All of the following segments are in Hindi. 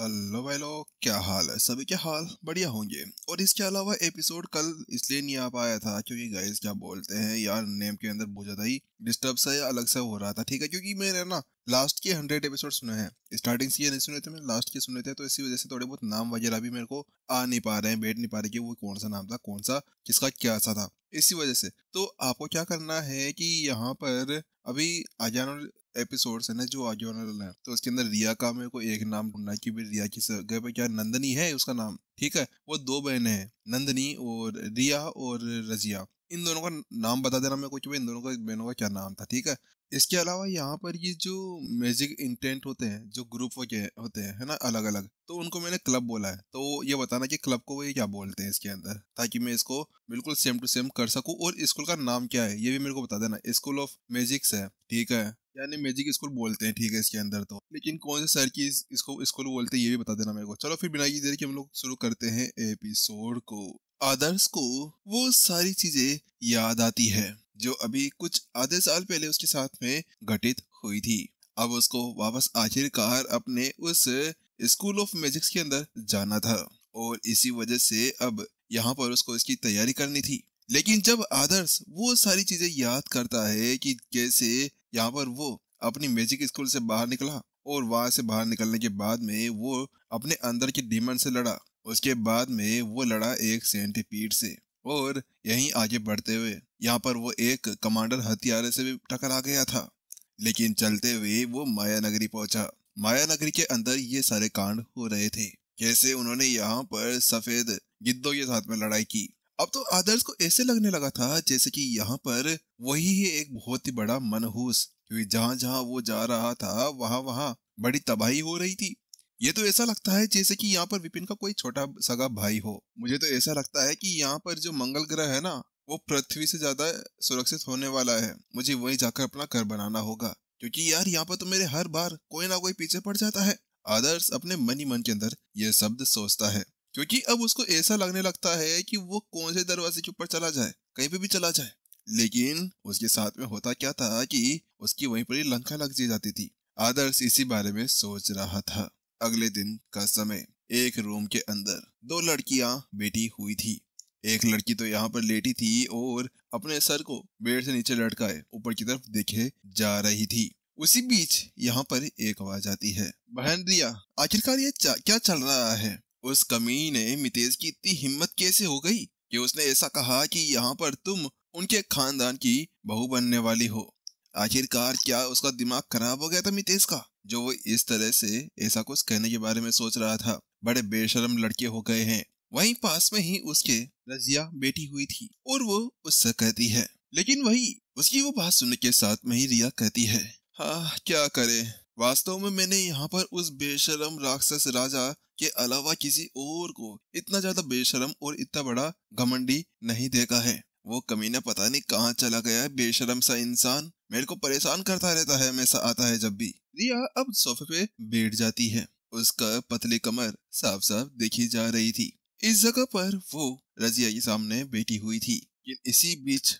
हेलो भाई लोग क्या हाल है सभी के हाल बढ़िया होंगे और इसके अलावा एपिसोड कल इसलिए नहीं आ पाया था क्योंकि गाइस क्या बोलते हैं यार नेम के अंदर बहुत ज़्यादा ही डिस्टर्ब सा या अलग सा हो रहा था ठीक है क्योंकि मैंने ना लास्ट के हंड्रेड एपिसोड सुने हैं स्टार्टिंग से ये नहीं सुने थे मैंने लास्ट के सुने थे तो इसी वजह से थोड़े बहुत नाम वगैरह भी मेरे को आ नहीं पा रहे हैं बैठ नहीं पा रहे कि वो कौन सा नाम था कौन सा किसका क्या सा था इसी वजह से तो आपको क्या करना है कि यहाँ पर अभी आ और एपिसोड्स है ना जो ऑडियोनल हैं तो उसके अंदर रिया का मेरे को एक नाम ढूंढना कि भी रिया की जगह पर क्या नंदनी है उसका नाम ठीक है वो दो बहनें हैं नंदनी और रिया और रजिया इन दोनों का नाम बता देना मेरे को कि इन दोनों का बहनों का क्या नाम था ठीक है इसके अलावा यहाँ पर ये जो म्यूजिक इंटेंट होते हैं जो ग्रुप होते हैं है ना अलग अलग तो उनको मैंने क्लब बोला है तो ये बताना कि क्लब को वो ये क्या बोलते हैं इसके अंदर ताकि मैं इसको बिल्कुल सेम टू सेम कर सकूं और स्कूल का नाम क्या है ये भी मेरे को बता देना स्कूल ऑफ म्यूजिक्स है ठीक है यानी मैजिक स्कूल बोलते हैं ठीक है इसके अंदर तो लेकिन कौन से सर की इसको स्कूल बोलते हैं ये भी बता देना मेरे को चलो फिर बिना की देर के हम लोग शुरू करते हैं एपिसोड को आदर्श को वो सारी चीजें याद आती है जो अभी कुछ आधे साल पहले उसके साथ में घटित हुई थी अब उसको वापस आखिरकार अपने उस स्कूल ऑफ मैजिक्स के अंदर जाना था और इसी वजह से अब यहाँ पर उसको इसकी तैयारी करनी थी लेकिन जब आदर्श वो सारी चीजें याद करता है कि कैसे यहाँ पर वो अपनी मैजिक स्कूल से बाहर निकला और वहां से बाहर निकलने के बाद में वो अपने अंदर के डीमन से लड़ा उसके बाद में वो लड़ा एक सेंटीपीड से और यहीं आगे बढ़ते हुए यहाँ पर वो एक कमांडर हथियारे से भी टकरा गया था लेकिन चलते हुए वो माया नगरी पहुंचा माया नगरी के अंदर ये सारे कांड हो रहे थे कैसे उन्होंने यहाँ पर सफेद गिद्धों के साथ में लड़ाई की अब तो आदर्श को ऐसे लगने लगा था जैसे कि यहाँ पर वही ही एक बहुत ही बड़ा मनहूस क्योंकि जहाँ जहाँ वो जा रहा था वहाँ वहाँ बड़ी तबाही हो रही थी ये तो ऐसा लगता है जैसे कि यहाँ पर विपिन का कोई छोटा सगा भाई हो मुझे तो ऐसा लगता है कि यहाँ पर जो मंगल ग्रह है ना वो पृथ्वी से ज्यादा सुरक्षित होने वाला है मुझे वही जाकर अपना घर बनाना होगा क्योंकि यार यहाँ पर तो मेरे हर बार कोई ना कोई पीछे पड़ जाता है आदर्श अपने मन ही मन के अंदर यह शब्द सोचता है क्योंकि अब उसको ऐसा लगने लगता है कि वो कौन से दरवाजे के ऊपर चला जाए कहीं पे भी चला जाए लेकिन उसके साथ में होता क्या था कि उसकी वहीं पर ही लंका लग जी जाती थी आदर्श इसी बारे में सोच रहा था अगले दिन का समय एक रूम के अंदर दो लड़कियां बैठी हुई थी एक लड़की तो यहाँ पर लेटी थी और अपने सर को बेड से नीचे लटकाए ऊपर की तरफ देखे जा रही थी उसी बीच यहाँ पर एक आवाज आती है बहन दिया आखिरकार ये क्या चल रहा है उस कमी ने मितेज की इतनी हिम्मत कैसे हो गई कि उसने ऐसा कहा कि यहाँ पर तुम उनके खानदान की बहू बनने वाली हो आखिरकार क्या उसका दिमाग खराब हो गया था मितेज का जो वो इस तरह से ऐसा कुछ कहने के बारे में सोच रहा था बड़े बेशरम लड़के हो गए हैं वहीं पास में ही उसके रजिया बेटी हुई थी और वो उससे कहती है लेकिन वही उसकी वो बात सुनने के साथ में ही रिया कहती है हाँ क्या करे वास्तव में मैंने यहाँ पर उस बेशरम राक्षस राजा के अलावा किसी और को इतना ज्यादा बेशरम और इतना बड़ा घमंडी नहीं देखा है वो कमीना पता नहीं कहाँ चला गया है बेशरम सा इंसान मेरे को परेशान करता रहता है हमेशा आता है जब भी रिया अब सोफे पे बैठ जाती है उसका पतली कमर साफ साफ देखी जा रही थी इस जगह पर वो रजिया के सामने बैठी हुई थी इसी बीच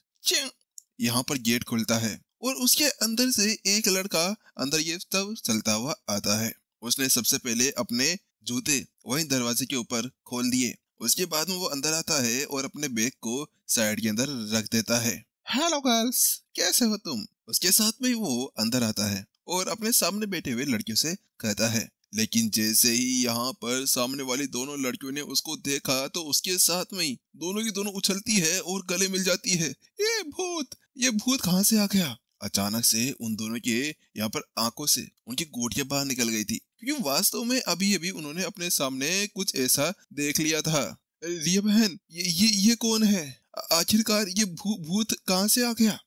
यहाँ पर गेट खुलता है और उसके अंदर से एक लड़का अंदर ये तब चलता हुआ आता है उसने सबसे पहले अपने जूते वहीं दरवाजे के ऊपर खोल दिए उसके बाद में वो अंदर आता है और अपने बैग को साइड के अंदर रख देता है हेलो गर्ल्स कैसे हो तुम उसके साथ में वो अंदर आता है और अपने सामने बैठे हुए लड़कियों से कहता है लेकिन जैसे ही यहाँ पर सामने वाली दोनों लड़कियों ने उसको देखा तो उसके साथ में ही दोनों की दोनों उछलती है और गले मिल जाती है ये भूत ये भूत कहाँ से आ गया अचानक से उन दोनों के यहाँ पर आंखों से उनकी गोटियां बाहर निकल गई थी क्योंकि वास्तव में अभी अभी उन्होंने अपने सामने कुछ ऐसा देख लिया था रिया बहन ये ये ये कौन है आखिरकार ये भू, भूत कहाँ से आ गया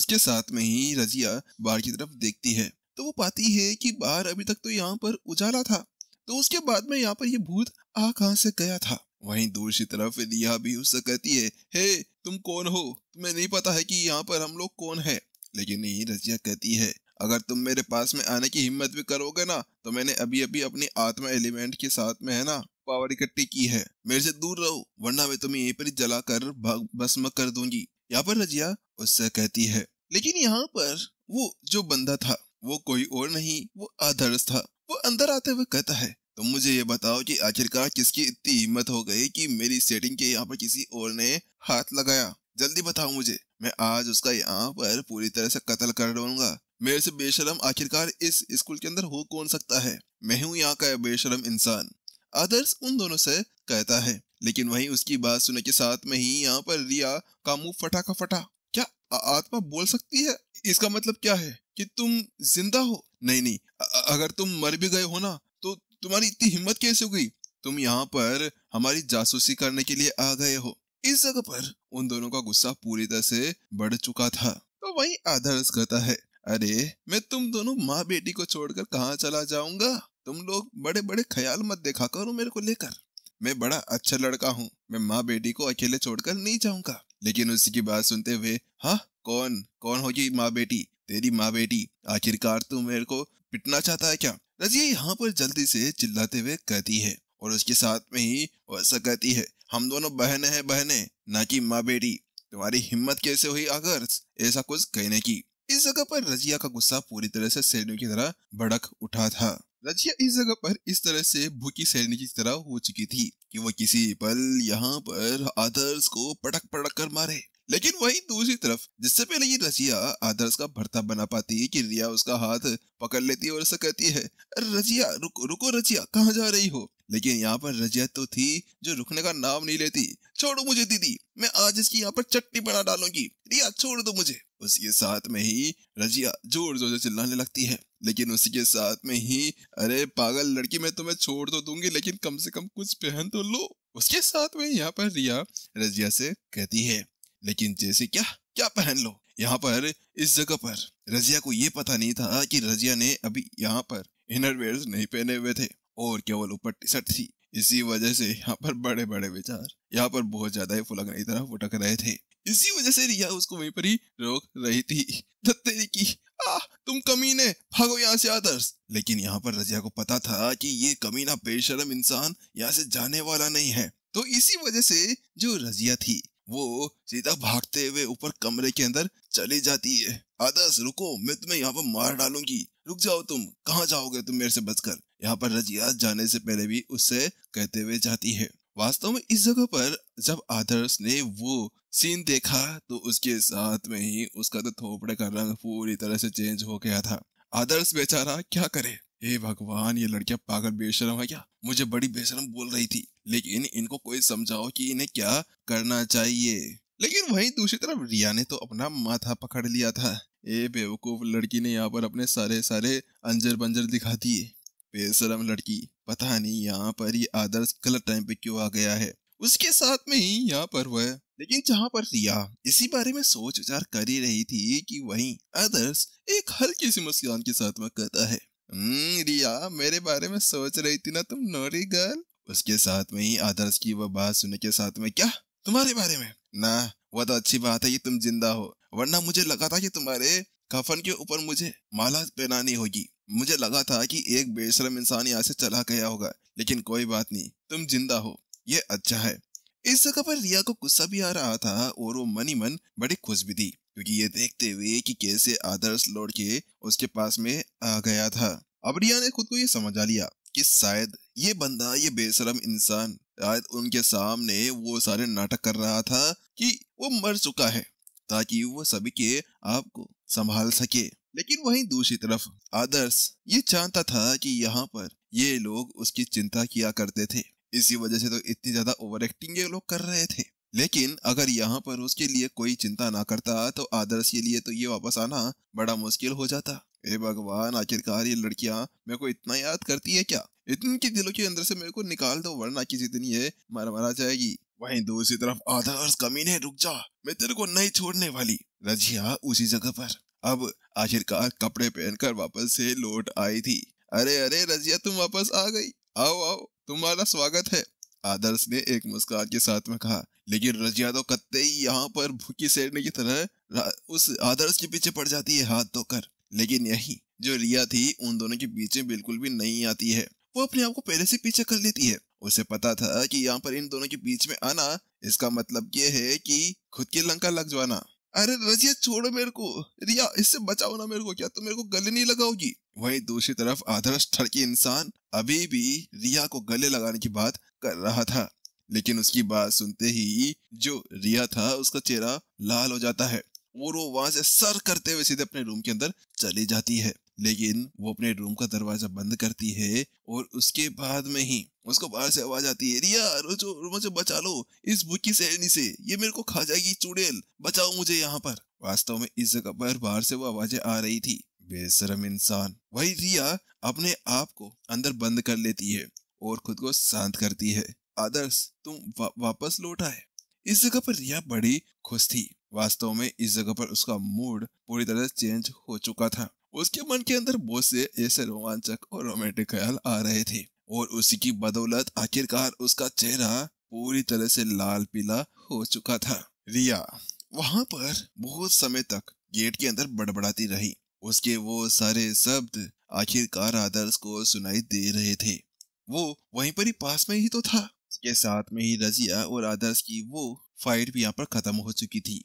उसके साथ में ही रजिया बाहर की तरफ देखती है तो वो पाती है कि बाहर अभी तक तो यहाँ पर उजाला था तो उसके बाद में यहाँ पर ये भूत आ कहाँ से गया था वहीं दूसरी तरफ रिया भी उससे कहती है हे तुम कौन हो तुम्हें नहीं पता है कि यहाँ पर हम लोग कौन है लेकिन नहीं रजिया कहती है अगर तुम मेरे पास में आने की हिम्मत भी करोगे ना तो मैंने अभी अभी अपनी आत्मा एलिमेंट के साथ में है ना पावर इकट्ठी की है मेरे से दूर रहो वरना मैं तुम्हें यहीं पर जला कर भस्म कर दूंगी यहाँ पर रजिया उससे कहती है लेकिन यहाँ पर वो जो बंदा था वो कोई और नहीं वो आदर्श था वो अंदर आते हुए कहता है तुम तो मुझे ये बताओ कि आखिरकार किसकी इतनी हिम्मत हो गई कि मेरी सेटिंग के यहाँ पर किसी और ने हाथ लगाया जल्दी बताओ मुझे मैं आज उसका यहाँ पर पूरी तरह से कत्ल कर दूंगा मेरे से बेशरम आखिरकार इस स्कूल के अंदर हो कौन सकता है मैं हूँ यहाँ का बेशरम इंसान आदर्श उन दोनों से कहता है लेकिन वहीं उसकी बात सुनने के साथ में ही यहाँ पर रिया का मुंह फटा का फटा क्या आत्मा बोल सकती है इसका मतलब क्या है कि तुम जिंदा हो नहीं नहीं अगर तुम मर भी गए हो ना तो तुम्हारी इतनी हिम्मत कैसे हो गई तुम यहाँ पर हमारी जासूसी करने के लिए आ गए हो इस जगह पर उन दोनों का गुस्सा पूरी तरह से बढ़ चुका था तो वही आदर्श कहता है अरे मैं तुम दोनों माँ बेटी को छोड़कर कहाँ चला जाऊंगा तुम लोग बड़े बड़े ख्याल मत देखा करो मेरे को लेकर मैं बड़ा अच्छा लड़का हूँ मैं माँ बेटी को अकेले छोड़कर नहीं जाऊंगा लेकिन उसी की बात सुनते हुए हाँ कौन कौन होगी माँ बेटी तेरी माँ बेटी आखिरकार तू मेरे को पिटना चाहता है क्या रजिया यहाँ पर जल्दी से चिल्लाते हुए कहती है और उसके साथ में ही वैसा कहती है हम दोनों बहने हैं बहने ना कि माँ बेटी तुम्हारी हिम्मत कैसे हुई अगर ऐसा कुछ कहने की इस जगह पर रजिया का गुस्सा पूरी तरह से सैन्य की तरह भड़क उठा था रजिया इस जगह पर इस तरह से भूखी सैनिक की तरह हो चुकी थी कि वह किसी पल यहाँ पर आदर्श को पटक पटक कर मारे लेकिन वहीं दूसरी तरफ जिससे पहले ये रजिया आदर्श का भरता बना पाती है कि रिया उसका हाथ पकड़ लेती है और उसे कहती है रजिया रुको रुको रजिया कहाँ जा रही हो लेकिन यहाँ पर रजियत तो थी जो रुकने का नाम नहीं लेती छोड़ो मुझे दीदी मैं आज इसकी यहाँ पर चटनी बना डालूंगी रिया छोड़ दो मुझे उसके साथ में ही रजिया जोर जोर से चिल्लाने लगती है लेकिन उसी के साथ में ही अरे पागल लड़की मैं तुम्हें छोड़ तो दूंगी लेकिन कम से कम कुछ पहन तो लो उसके साथ में यहाँ पर रिया रजिया से कहती है लेकिन जैसे क्या क्या पहन लो यहाँ पर इस जगह पर रजिया को ये पता नहीं था कि रजिया ने अभी यहाँ पर इनरवेयर नहीं पहने हुए थे और केवल ऊपर टी शर्ट थी इसी वजह से यहाँ पर बड़े बड़े विचार यहाँ पर बहुत ज्यादा ही फुलक रही तरह फुटक रहे थे इसी वजह से रिया उसको वहीं पर ही रोक रही थी तो तेरी की आ, तुम कमीने भागो यहाँ से आदर्श लेकिन यहाँ पर रजिया को पता था कि ये कमीना बेशरम इंसान यहाँ से जाने वाला नहीं है तो इसी वजह से जो रजिया थी वो सीधा भागते हुए ऊपर कमरे के अंदर चली जाती है आदर्श रुको मैं तुम्हें यहाँ पर मार डालूंगी रुक जाओ तुम कहाँ जाओगे तुम मेरे से बचकर यहाँ पर रजिया जाने से पहले भी उससे कहते हुए जाती है वास्तव में इस जगह पर जब आदर्श ने वो सीन देखा तो उसके साथ में ही उसका तो थोपड़े का रंग पूरी तरह से चेंज हो गया था आदर्श बेचारा क्या करे हे भगवान ये लड़कियां पागल बेशरम है क्या मुझे बड़ी बेशरम बोल रही थी लेकिन इनको कोई समझाओ कि इन्हें क्या करना चाहिए लेकिन वहीं दूसरी तरफ रिया ने तो अपना माथा पकड़ लिया था ए बेवकूफ लड़की ने यहाँ पर अपने सारे सारे अंजर बंजर दिखा दिए बेसरम लड़की पता नहीं यहाँ पर ये आदर्श गलत टाइम पे क्यों आ गया है उसके साथ में ही यहाँ पर वह लेकिन जहाँ पर रिया इसी बारे में सोच विचार कर ही रही थी कि वहीं आदर्श एक हल्की सी मुस्कान के साथ में कहता है हम्म, रिया मेरे बारे में सोच रही थी ना तुम नोरी गर्ल उसके साथ में ही आदर्श की वह बात सुनने के साथ में क्या तुम्हारे बारे में ना वह तो अच्छी बात है कि तुम जिंदा हो वरना मुझे लगा था कि तुम्हारे कफन के ऊपर मुझे माला पहनानी होगी मुझे लगा था कि एक बेशरम इंसान यहाँ से चला गया होगा लेकिन कोई बात नहीं तुम जिंदा हो ये अच्छा है इस जगह पर रिया को गुस्सा भी आ रहा था और वो मनी मन बड़ी खुश भी थी क्योंकि ये देखते हुए कि कैसे आदर्श लौट के उसके पास में आ गया था अब रिया ने खुद को ये समझा लिया कि शायद ये बंदा ये बेशरम इंसान शायद उनके सामने वो सारे नाटक कर रहा था कि वो मर चुका है ताकि वो सभी के आप को संभाल सके लेकिन वहीं दूसरी तरफ आदर्श ये जानता था कि यहाँ पर ये लोग उसकी चिंता किया करते थे इसी वजह से तो इतनी ज्यादा ओवर एक्टिंग ये लोग कर रहे थे लेकिन अगर यहाँ पर उसके लिए कोई चिंता ना करता तो आदर्श के लिए तो ये वापस आना बड़ा मुश्किल हो जाता हे भगवान आखिरकार ये लड़कियाँ मेरे को इतना याद करती है क्या के दिलों के अंदर से मेरे को निकाल दो वरना किसी दिन ये मर मरा जाएगी वहीं दूसरी तरफ आदर्श कमीने रुक जा मैं तेरे को नहीं छोड़ने वाली रजिया उसी जगह पर अब आखिरकार कपड़े पहनकर वापस से लौट आई थी अरे अरे रजिया तुम वापस आ गई आओ आओ तुम्हारा स्वागत है आदर्श ने एक मुस्कान के साथ में कहा लेकिन रजिया तो कत्ते ही यहाँ पर भूखी सेरने की तरह उस आदर्श के पीछे पड़ जाती है हाथ धोकर लेकिन यही जो रिया थी उन दोनों के बीच में बिल्कुल भी नहीं आती है वो अपने आप को पहले से पीछे कर लेती है उसे पता था कि यहाँ पर इन दोनों के बीच में आना इसका मतलब ये है कि खुद की लंका लग जाना अरे रजिया छोड़ो मेरे को रिया इससे बचाओ ना मेरे को क्या तुम तो मेरे को गले नहीं लगाओगी वही दूसरी तरफ आदर्श ठड़की इंसान अभी भी रिया को गले लगाने की बात कर रहा था लेकिन उसकी बात सुनते ही जो रिया था उसका चेहरा लाल हो जाता है और वो वहां से सर करते हुए सीधे अपने रूम के अंदर चली जाती है लेकिन वो अपने रूम का दरवाजा बंद करती है और उसके बाद में ही उसको बाहर से आवाज आती है रिया रोजो मुझे बचा लो इस भूखी सहनी से ये मेरे को खा जाएगी चुड़ैल बचाओ मुझे यहाँ पर वास्तव में इस जगह पर बाहर से वो आवाजें आ रही थी बेशरम इंसान वही रिया अपने आप को अंदर बंद कर लेती है और खुद को शांत करती है आदर्श तुम वा, वापस लौट आए इस जगह पर रिया बड़ी खुश थी वास्तव में इस जगह पर उसका मूड पूरी तरह चेंज हो चुका था उसके मन के अंदर बहुत से ऐसे रोमांचक और रोमांटिक ख्याल आ रहे थे और उसी की बदौलत आखिरकार उसका चेहरा पूरी तरह से लाल पीला हो चुका था रिया वहां पर बहुत समय तक गेट के अंदर बड़बड़ाती रही उसके वो सारे शब्द आखिरकार आदर्श को सुनाई दे रहे थे वो वहीं पर ही पास में ही तो था उसके साथ में ही रजिया और आदर्श की वो फाइट भी यहाँ पर खत्म हो चुकी थी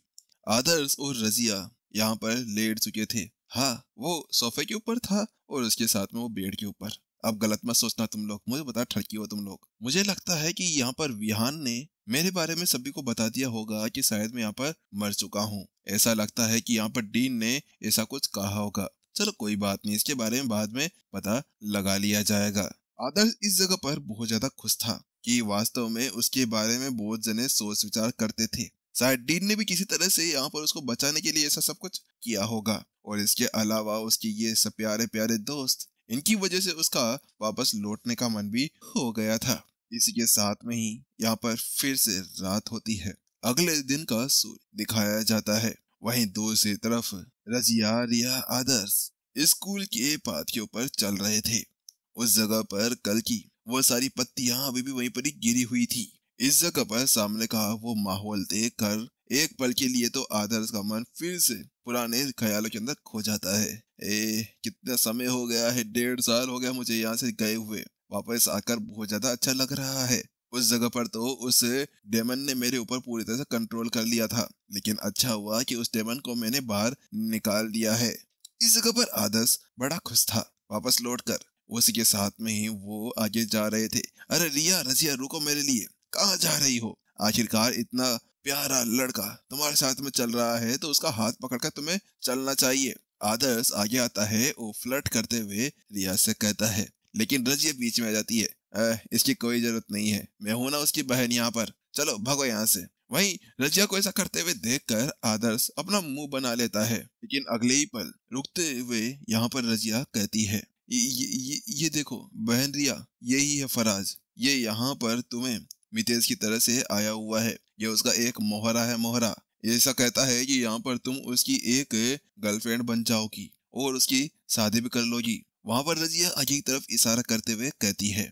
आदर्श और रजिया यहाँ पर लेट चुके थे हाँ वो सोफे के ऊपर था और उसके साथ में वो बेड के ऊपर अब गलत मत सोचना तुम लोग मुझे बता ठड़की हो तुम लोग मुझे लगता है कि यहाँ पर विहान ने मेरे बारे में सभी को बता दिया होगा कि शायद मैं यहाँ पर मर चुका हूँ ऐसा लगता है कि यहाँ पर डीन ने ऐसा कुछ कहा होगा चलो कोई बात नहीं इसके बारे में बाद में पता लगा लिया जाएगा आदर्श इस जगह पर बहुत ज्यादा खुश था कि वास्तव में उसके बारे में बहुत जने सोच विचार करते थे शायद डीन ने भी किसी तरह से यहाँ पर उसको बचाने के लिए ऐसा सब कुछ किया होगा और इसके अलावा उसके ये सब प्यारे प्यारे दोस्त इनकी वजह से उसका वापस लौटने का मन भी हो गया था इसी के साथ में ही यहाँ पर फिर से रात होती है अगले दिन का सूर्य दिखाया जाता है वहीं दूसरी तरफ रजिया रिया आदर्श स्कूल के पाथ के ऊपर चल रहे थे उस जगह पर कल की वो सारी पत्तियां अभी भी वहीं पर ही गिरी हुई थी इस जगह पर सामने का वो माहौल देख कर एक पल के लिए तो आदर्श का मन फिर से पुराने ख्यालों के अंदर खो जाता है ए कितना समय हो गया है डेढ़ साल हो गया मुझे यहाँ से गए हुए वापस आकर बहुत ज्यादा अच्छा लग रहा है उस जगह पर तो उस डेमन ने मेरे ऊपर पूरी तरह से कंट्रोल कर लिया था लेकिन अच्छा हुआ कि उस डेमन को मैंने बाहर निकाल दिया है इस जगह पर आदर्श बड़ा खुश था वापस लौट कर उसी के साथ में ही वो आगे जा रहे थे अरे रिया रजिया रुको मेरे लिए कहाँ जा रही हो आखिरकार इतना प्यारा लड़का तुम्हारे साथ में चल रहा है तो उसका हाथ पकड़कर तुम्हें चलना चाहिए आदर्श आगे आता है वो फ्लर्ट करते हुए रिया से कहता है लेकिन रजिया बीच में आ जाती है आ, इसकी कोई जरूरत नहीं है मैं हूं ना उसकी बहन यहाँ पर चलो भगो यहाँ से वही रजिया को ऐसा करते हुए देखकर आदर्श अपना मुंह बना लेता है लेकिन अगले ही पल रुकते हुए यहाँ पर रजिया कहती है ये, ये, ये देखो बहन रिया यही है फराज ये यहाँ पर तुम्हें मितेश की तरह से आया हुआ है ये उसका एक मोहरा है मोहरा ऐसा कहता है कि यहाँ पर तुम उसकी एक गर्लफ्रेंड बन जाओगी और उसकी शादी भी कर लोगी वहां पर रजिया अजय की तरफ इशारा करते हुए कहती है